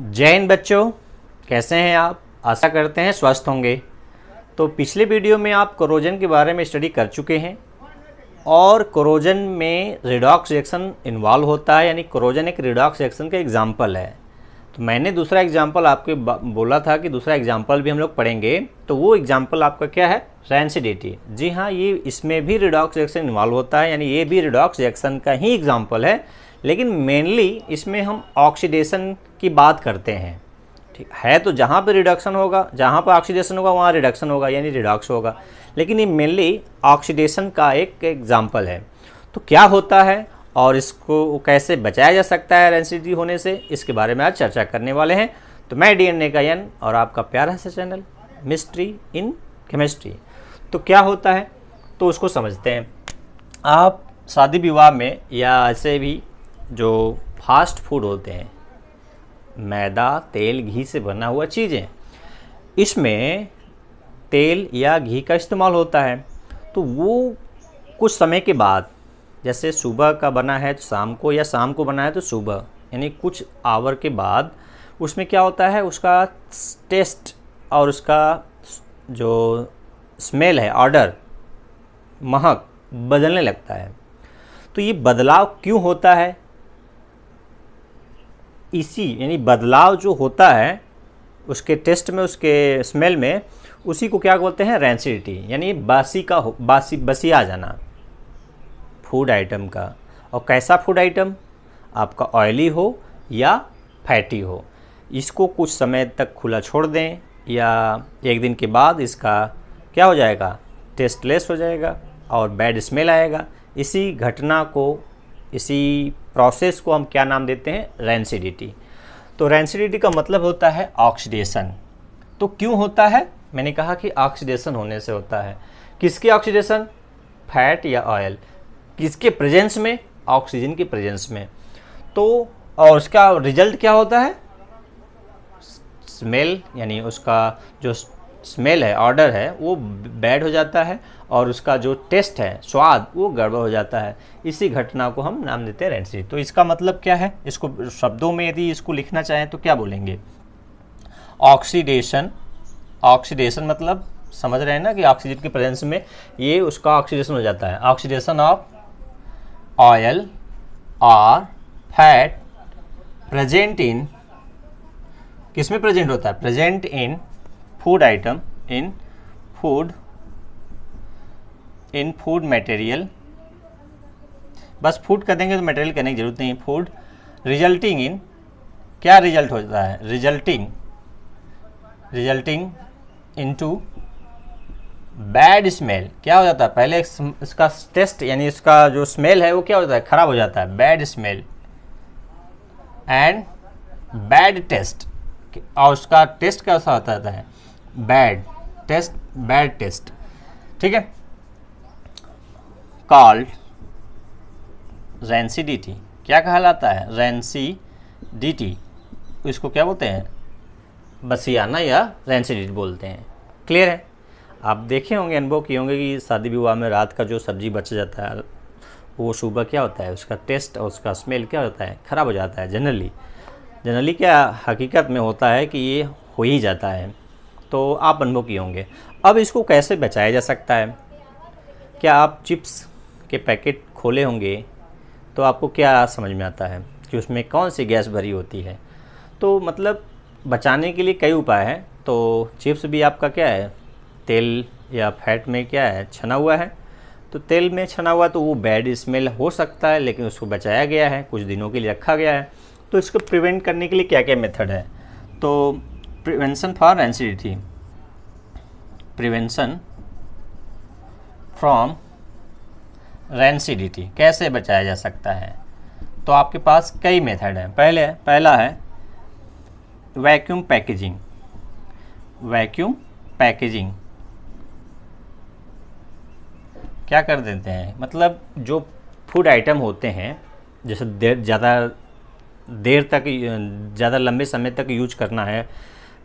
जय हिंद बच्चों कैसे हैं आप आशा करते हैं स्वस्थ होंगे तो पिछले वीडियो में आप क्रोजन के बारे में स्टडी कर चुके हैं और क्रोजन में रिडॉक्स रिएक्शन इन्वॉल्व होता है यानी क्रोजन एक रिडॉक्स रिएक्शन का एग्जाम्पल है तो मैंने दूसरा एग्जाम्पल आपके बोला था कि दूसरा एग्जाम्पल भी हम लोग पढ़ेंगे तो वो एग्जाम्पल आपका क्या है रैंसिडिटी जी हाँ ये इसमें भी रिडॉक्स रिएक्शन इन्वॉल्व होता है यानी ये भी रिडॉक्स रिएक्शन का ही एग्जाम्पल है लेकिन मेनली इसमें हम ऑक्सीडेशन की बात करते हैं ठीक है तो जहाँ पर रिडक्शन होगा जहाँ पर ऑक्सीडेशन होगा वहाँ रिडक्शन होगा यानी रिडॉक्स होगा लेकिन ये मेनली ऑक्सीडेशन का एक एग्ज़ाम्पल है तो क्या होता है और इसको कैसे बचाया जा सकता है एल होने से इसके बारे में आज चर्चा करने वाले हैं तो मैं डी का यन और आपका प्यारा सा चैनल मिस्ट्री इन केमिस्ट्री तो क्या होता है तो उसको समझते हैं आप शादी विवाह में या ऐसे भी जो फास्ट फूड होते हैं मैदा तेल घी से बना हुआ चीज़ें इसमें तेल या घी का इस्तेमाल होता है तो वो कुछ समय के बाद जैसे सुबह का बना है तो शाम को या शाम को बना है तो सुबह यानी कुछ आवर के बाद उसमें क्या होता है उसका टेस्ट और उसका जो स्मेल है ऑर्डर महक बदलने लगता है तो ये बदलाव क्यों होता है इसी यानी बदलाव जो होता है उसके टेस्ट में उसके स्मेल में उसी को क्या बोलते हैं रेंसिडिटी यानी बासी का हो बासी बसी आ जाना फूड आइटम का और कैसा फूड आइटम आपका ऑयली हो या फैटी हो इसको कुछ समय तक खुला छोड़ दें या एक दिन के बाद इसका क्या हो जाएगा टेस्टलेस हो जाएगा और बैड स्मेल आएगा इसी घटना को इसी प्रोसेस को हम क्या नाम देते हैं रेंसिडिटी तो रेंसिडिटी का मतलब होता है ऑक्सीडेशन तो क्यों होता है मैंने कहा कि ऑक्सीडेशन होने से होता है किसके ऑक्सीडेशन फैट या ऑयल किसके प्रेजेंस में ऑक्सीजन के प्रेजेंस में तो और उसका रिजल्ट क्या होता है स्मेल यानी उसका जो स्मेल है ऑर्डर है वो बैड हो जाता है और उसका जो टेस्ट है स्वाद वो गड़बड़ हो जाता है इसी घटना को हम नाम देते हैं रेंसी तो इसका मतलब क्या है इसको शब्दों में यदि इसको लिखना चाहें तो क्या बोलेंगे ऑक्सीडेशन ऑक्सीडेशन मतलब समझ रहे हैं ना कि ऑक्सीजन के प्रेजेंस में ये उसका ऑक्सीडेशन हो जाता है ऑक्सीडेशन ऑफ ऑयल और फैट प्रेजेंट इन किसमें प्रेजेंट होता है present in food item in food in food material बस फूड कर देंगे तो मटेरियल करने की जरूरत नहीं फूड रिजल्टिंग इन क्या रिजल्ट हो जाता है resulting resulting into bad smell क्या हो जाता है पहले इसका टेस्ट यानी इसका जो स्मेल है वो क्या हो जाता है ख़राब हो जाता है bad smell and bad taste और उसका टेस्ट कैसा होता है बैड टेस्ट बैड टेस्ट ठीक है कॉल्ड टी क्या कहलाता है टी इसको क्या बोलते हैं बसियाना या टी बोलते हैं क्लियर है आप देखे होंगे अनुभव किए होंगे कि शादी विवाह में रात का जो सब्जी बच जाता है वो सुबह क्या होता है उसका टेस्ट और उसका स्मेल क्या होता है ख़राब हो जाता है जनरली जनरली क्या हकीकत में होता है कि ये हो ही जाता है तो आप अनुभव किए होंगे अब इसको कैसे बचाया जा सकता है क्या आप चिप्स के पैकेट खोले होंगे तो आपको क्या समझ में आता है कि उसमें कौन सी गैस भरी होती है तो मतलब बचाने के लिए कई उपाय हैं तो चिप्स भी आपका क्या है तेल या फैट में क्या है छना हुआ है तो तेल में छना हुआ तो वो बैड स्मेल हो सकता है लेकिन उसको बचाया गया है कुछ दिनों के लिए रखा गया है तो इसको प्रिवेंट करने के लिए क्या क्या मेथड है तो prevention for rancidity prevention from rancidity कैसे बचाया जा सकता है तो आपके पास कई मेथड हैं पहले पहला है वैक्यूम पैकेजिंग वैक्यूम पैकेजिंग क्या कर देते हैं मतलब जो फूड आइटम होते हैं जैसे देर ज़्यादा देर तक ज़्यादा लंबे समय तक यूज करना है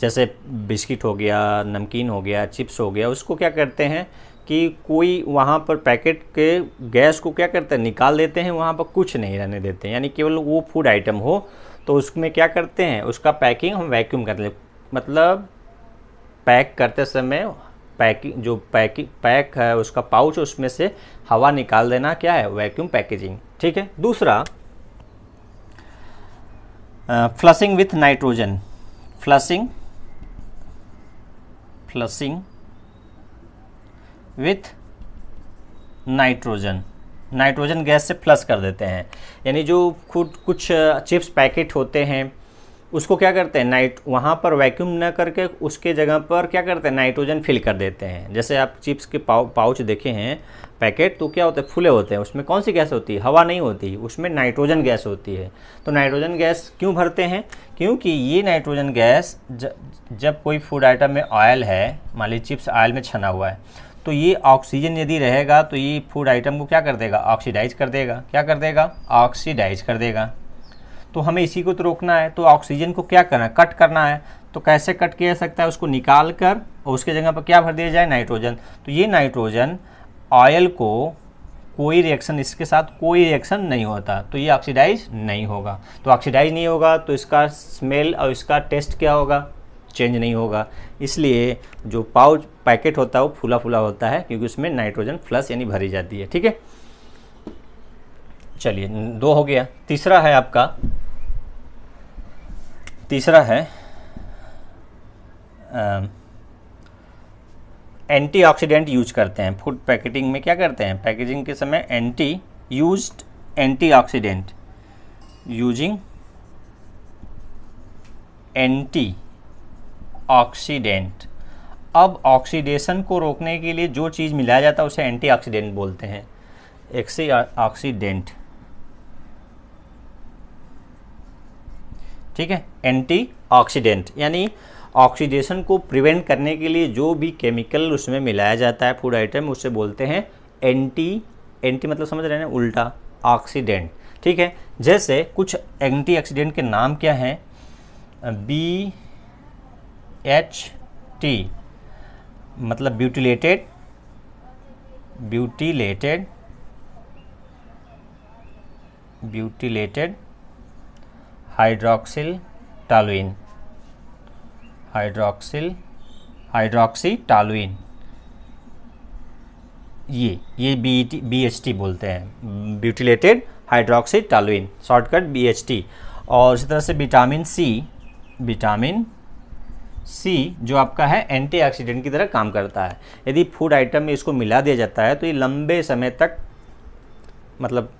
जैसे बिस्किट हो गया नमकीन हो गया चिप्स हो गया उसको क्या करते हैं कि कोई वहाँ पर पैकेट के गैस को क्या करते हैं निकाल देते हैं वहाँ पर कुछ नहीं रहने देते हैं यानी केवल वो फूड आइटम हो तो उसमें क्या करते हैं उसका पैकिंग हम वैक्यूम कर ले मतलब पैक करते समय पैकिंग जो पैकिंग पैक है उसका पाउच उसमें से हवा निकाल देना क्या है वैक्यूम पैकेजिंग ठीक है दूसरा flushing with nitrogen flushing flushing with nitrogen nitrogen gas से फ्लस कर देते हैं यानी जो खुद कुछ चिप्स uh, पैकेट होते हैं उसको क्या करते हैं नाइट वहाँ पर वैक्यूम ना करके उसके जगह पर क्या करते हैं नाइट्रोजन फिल कर देते हैं जैसे आप चिप्स के पाउ पाउच देखे हैं पैकेट तो क्या होते हैं फुले होते हैं उसमें कौन सी गैस होती है हवा नहीं होती उसमें नाइट्रोजन गैस होती है तो नाइट्रोजन गैस क्यों भरते हैं क्योंकि ये नाइट्रोजन गैस ज, जब कोई फूड आइटम में ऑयल है मान लीजिए चिप्स ऑयल में छना हुआ है तो ये ऑक्सीजन यदि रहेगा तो ये फूड आइटम को क्या कर देगा ऑक्सीडाइज कर देगा क्या कर देगा ऑक्सीडाइज कर देगा तो हमें इसी को तो रोकना है तो ऑक्सीजन को क्या करना है कट करना है तो कैसे कट किया जा सकता है उसको निकाल कर और उसके जगह पर क्या भर दिया जाए नाइट्रोजन तो ये नाइट्रोजन ऑयल को कोई रिएक्शन इसके साथ कोई रिएक्शन नहीं होता तो ये ऑक्सीडाइज नहीं होगा तो ऑक्सीडाइज नहीं होगा तो इसका स्मेल और इसका टेस्ट क्या होगा चेंज नहीं होगा इसलिए जो पाउच पैकेट होता है वो फूला फूला होता है क्योंकि उसमें नाइट्रोजन फ्लस यानी भरी जाती है ठीक है चलिए दो हो गया तीसरा है आपका तीसरा है एंटीऑक्सीडेंट यूज करते हैं फूड पैकेटिंग में क्या करते हैं पैकेजिंग के समय anti use antioxidant using antioxidant अब ऑक्सीडेशन को रोकने के लिए जो चीज़ मिलाया जाता है उसे एंटीऑक्सीडेंट बोलते हैं एक्सी ऑक्सीडेंट ठीक है एंटी ऑक्सीडेंट यानी ऑक्सीडेशन को प्रिवेंट करने के लिए जो भी केमिकल उसमें मिलाया जाता है फूड आइटम उसे बोलते हैं एंटी एंटी मतलब समझ रहे हैं उल्टा ऑक्सीडेंट ठीक है जैसे कुछ एंटी ऑक्सीडेंट के नाम क्या हैं बी एच टी मतलब butylated butylated butylated hydroxyl toluene hydroxyl hydroxy toluene ये ये बी बी एच टी बोलते हैं butylated hydroxy toluene shortcut B H T और इसी तरह से विटामिन सी विटामिन सी जो आपका है एंटीऑक्सीडेंट की तरह काम करता है यदि फूड आइटम में इसको मिला दिया जाता है तो ये लंबे समय तक मतलब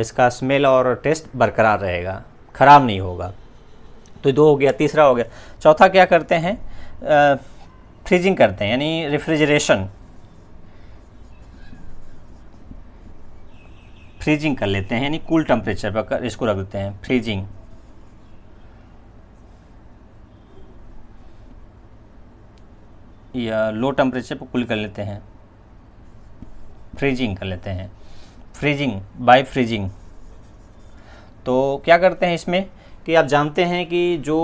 इसका स्मेल और टेस्ट बरकरार रहेगा ख़राब नहीं होगा तो दो हो गया तीसरा हो गया चौथा क्या करते हैं फ्रीजिंग करते हैं यानी रेफ्रिजरेशन फ्रीजिंग कर लेते हैं यानी कूल टेम्परेचर पर इसको रख देते हैं फ्रीजिंग या लो टेम्परेचर पर कूल कर लेते हैं फ्रीजिंग कर लेते हैं फ्रीजिंग बाय फ्रीजिंग तो क्या करते हैं इसमें कि आप जानते हैं कि जो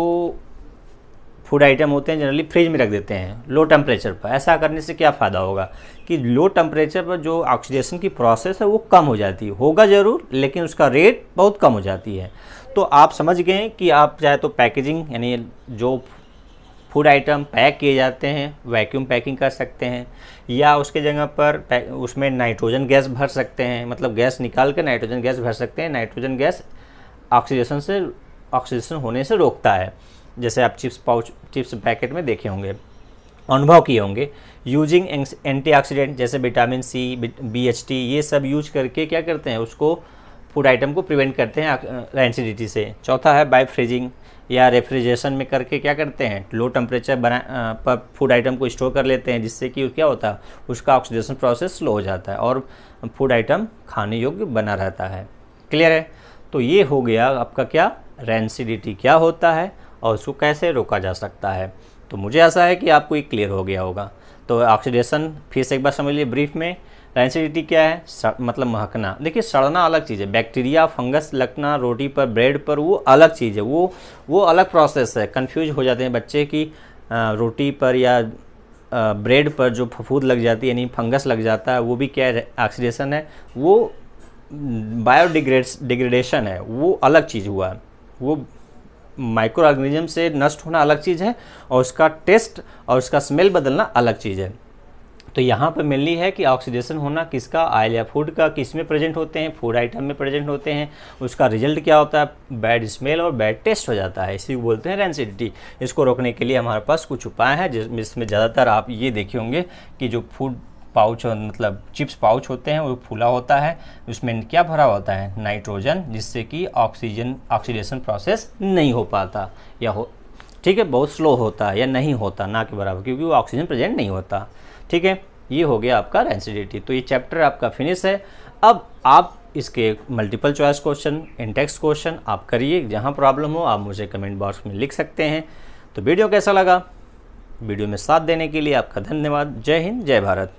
फूड आइटम होते हैं जनरली फ्रिज में रख देते हैं लो टेम्परेचर पर ऐसा करने से क्या फ़ायदा होगा कि लो टेम्परेचर पर जो ऑक्सीडेशन की प्रोसेस है वो कम हो जाती है होगा ज़रूर लेकिन उसका रेट बहुत कम हो जाती है तो आप समझ गए कि आप चाहे तो पैकेजिंग यानी जो फूड आइटम पैक किए जाते हैं वैक्यूम पैकिंग कर सकते हैं या उसके जगह पर उसमें नाइट्रोजन गैस भर सकते हैं मतलब गैस निकाल कर नाइट्रोजन गैस भर सकते हैं नाइट्रोजन गैस ऑक्सीजेशन से ऑक्सीजेशन होने से रोकता है जैसे आप चिप्स पाउच चिप्स पैकेट में देखे होंगे अनुभव किए होंगे यूजिंग एंटीऑक्सीडेंट जैसे vitamin C B H T ये सब यूज करके क्या करते हैं उसको फूड आइटम को प्रिवेंट करते हैं एंसिडिटी से चौथा है बाय फ्रीजिंग या रेफ्रिजरेशन में करके क्या करते हैं लो टेम्परेचर बना पर फूड आइटम को स्टोर कर लेते हैं जिससे कि क्या होता है उसका ऑक्सीडेशन प्रोसेस स्लो हो जाता है और फूड आइटम खाने योग्य बना रहता है क्लियर है तो ये हो गया आपका क्या रेंसिडिटी क्या होता है और उसको कैसे रोका जा सकता है तो मुझे ऐसा है कि आपको ये क्लियर हो गया होगा तो ऑक्सीडेशन फिर से एक बार समझ लीजिए ब्रीफ में रेंसिडिटी क्या है सड़, मतलब महकना देखिए सड़ना अलग चीज़ है बैक्टीरिया फंगस लगना रोटी पर ब्रेड पर वो अलग चीज़ है वो वो अलग प्रोसेस है कन्फ्यूज हो जाते हैं बच्चे की रोटी पर या ब्रेड पर जो फफूद लग जाती है यानी फंगस लग जाता है वो भी क्या ऑक्सीडेशन है वो बायोडिग्रेड डिग्रेडेशन है वो अलग चीज़ हुआ है वो माइक्रो ऑर्गेनिज्म से नष्ट होना अलग चीज़ है और उसका टेस्ट और उसका स्मेल बदलना अलग चीज़ है तो यहाँ पर मेनली है कि ऑक्सीडेशन होना किसका आयल या फूड का किस में प्रेजेंट होते हैं फूड आइटम में प्रेजेंट होते हैं उसका रिजल्ट क्या होता है बैड स्मेल और बैड टेस्ट हो जाता है इसी को बोलते हैं रेंसिडिटी इसको रोकने के लिए हमारे पास कुछ उपाय हैं जिसमें ज़्यादातर आप ये देखे होंगे कि जो फूड पाउच मतलब चिप्स पाउच होते हैं वो फूला होता है उसमें क्या भरा होता है नाइट्रोजन जिससे कि ऑक्सीजन ऑक्सीडेशन प्रोसेस नहीं हो पाता या हो ठीक है बहुत स्लो होता है या नहीं होता ना के बराबर क्योंकि वो ऑक्सीजन प्रेजेंट नहीं होता ठीक है ये हो गया आपका रेंसिडिटी तो ये चैप्टर आपका फिनिश है अब आप इसके मल्टीपल चॉइस क्वेश्चन इंटेक्स क्वेश्चन आप करिए जहाँ प्रॉब्लम हो आप मुझे कमेंट बॉक्स में लिख सकते हैं तो वीडियो कैसा लगा वीडियो में साथ देने के लिए आपका धन्यवाद जय हिंद जय भारत